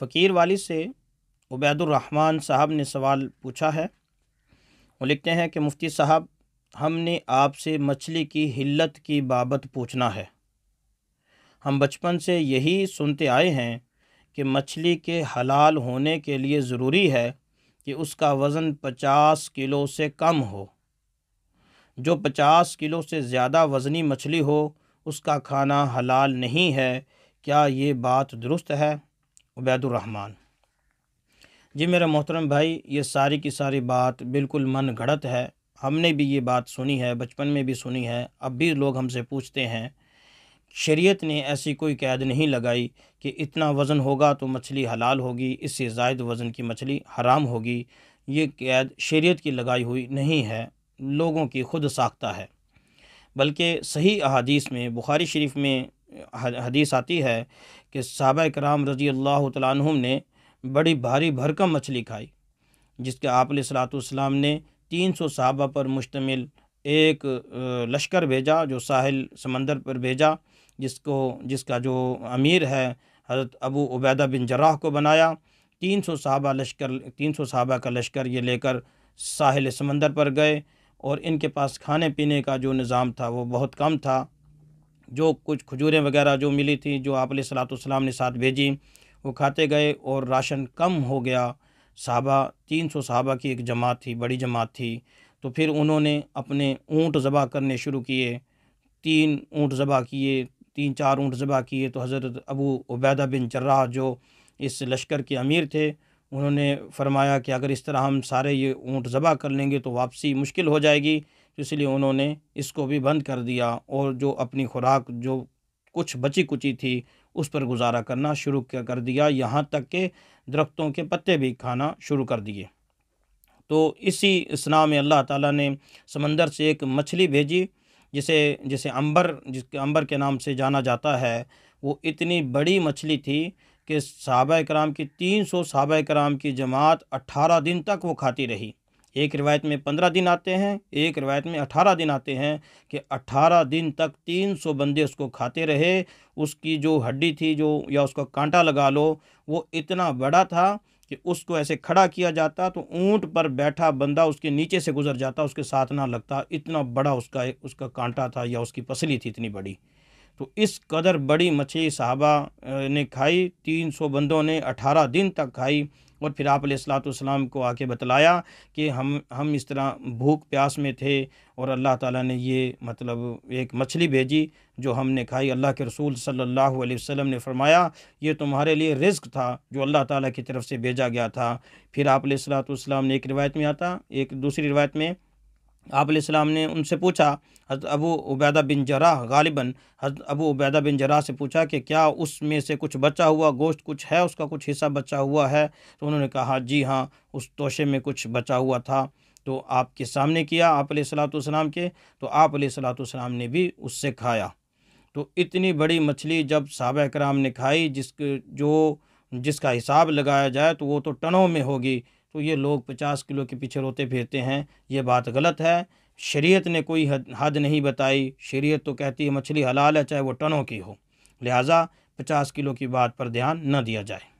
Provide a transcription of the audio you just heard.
फ़कीर वाली से उबैदुररहमान साहब ने सवाल पूछा है वो लिखते हैं कि मुफ्ती साहब हमने आपसे मछली की हिल्लत की बाबत पूछना है हम बचपन से यही सुनते आए हैं कि मछली के हलाल होने के लिए ज़रूरी है कि उसका वज़न पचास किलो से कम हो जो पचास किलो से ज़्यादा वज़नी मछली हो उसका खाना हलाल नहीं है क्या ये बात दुरुस्त है उबैदुररहमान जी मेरा मोहतरम भाई ये सारी की सारी बात बिल्कुल मन घड़त है हमने भी ये बात सुनी है बचपन में भी सुनी है अब भी लोग हमसे पूछते हैं शरीयत ने ऐसी कोई कैद नहीं लगाई कि इतना वज़न होगा तो मछली हलाल होगी इससे जायद वज़न की मछली हराम होगी ये कैद शरीयत की लगाई हुई नहीं है लोगों की खुद साख्ता है बल्कि सही अहादीस में बुखारी शरीफ में हदीस आती है कि साहब कराम रजी अल्लाह तुम ने बड़ी भारी भरकम मछली खाई जिसके आप ने तीन सौ सहाबा पर मुश्तमिल एक लश्कर भेजा जो साहिल समंदर पर भेजा जिसको जिसका जो अमीर है हज़रत अबू उबैदा बिन जराह को बनाया तीन सौ सहाबा लश्कर तीन सौ सहाबा का लश्कर ये लेकर साहिल समंदर पर गए और इनके पास खाने पीने का जो निज़ाम था वो बहुत कम था जो कुछ खजूरें वगैरह जो मिली थी जो आप सलातम ने साथ भेजी वो खाते गए और राशन कम हो गया साहबा तीन सौ साहबा की एक जमात थी बड़ी जमात थी तो फिर उन्होंने अपने ऊँट ज़बा करने शुरू किए तीन ऊँट ज़बा किए तीन चार ऊँट ज़बा किए तो हज़रत अबू उबैदा बिन जर्राह जो इस लश्कर के अमीर थे उन्होंने फरमाया कि अगर इस तरह हम सारे ये ऊँट ज़बा कर लेंगे तो वापसी मुश्किल हो जाएगी इसलिए उन्होंने इसको भी बंद कर दिया और जो अपनी खुराक जो कुछ बची कुची थी उस पर गुजारा करना शुरू कर दिया यहाँ तक के दरख्तों के पत्ते भी खाना शुरू कर दिए तो इसी स्ना में अल्लाह ताला ने समंदर से एक मछली भेजी जिसे जिसे अंबर जिसके अंबर के नाम से जाना जाता है वो इतनी बड़ी मछली थी कि सहाबा कराम की तीन सौ सहाबा कराम की जमात अट्ठारह दिन तक वो खाती रही एक रिवायत में पंद्रह दिन आते हैं एक रिवायत में अठारह दिन आते हैं कि अट्ठारह दिन तक तीन सौ बंदे उसको खाते रहे उसकी जो हड्डी थी जो या उसका कांटा लगा लो वो इतना बड़ा था कि उसको ऐसे खड़ा किया जाता तो ऊंट पर बैठा बंदा उसके नीचे से गुजर जाता उसके साथ ना लगता इतना बड़ा उसका उसका कांटा था या उसकी पसली थी इतनी बड़ी तो इस कदर बड़ी मछली साहबा ने खाई तीन सौ बंदों ने अठारह दिन तक खाई और फिर आप सलाम को आके बतलाया कि हम हम इस तरह भूख प्यास में थे और अल्लाह ताला ने ये मतलब एक मछली भेजी जो हमने खाई अल्लाह के रसूल सल्लल्लाहु अलैहि वसल्लम ने फरमाया ये तुम्हारे लिए रिस्क था जो अल्लाह ताला की तरफ से भेजा गया था फिर आप सलाम ने एक रिवायत में आता एक दूसरी रिवायत में आप ने उनसे पूछा हज अबू उबैदा बिन जरा गालिबन हज अबू उबैदा बिन जरा से पूछा कि क्या उसमें से कुछ बचा हुआ गोश्त कुछ है उसका कुछ हिस्सा बचा हुआ है तो उन्होंने कहा जी हाँ उस तोशे में कुछ बचा हुआ था तो आपके सामने किया आप सलाम के तो आप सलाम ने भी उससे खाया तो इतनी बड़ी मछली जब साब कराम ने खाई जिस जो जिसका हिसाब लगाया जाए तो वो तो टनों में होगी तो ये लोग पचास किलो के पीछे रोते फिरते हैं ये बात गलत है शरीयत ने कोई हद, हद नहीं बताई शरीयत तो कहती है मछली हलाल है चाहे वो टनों की हो लिहाजा पचास किलो की बात पर ध्यान न दिया जाए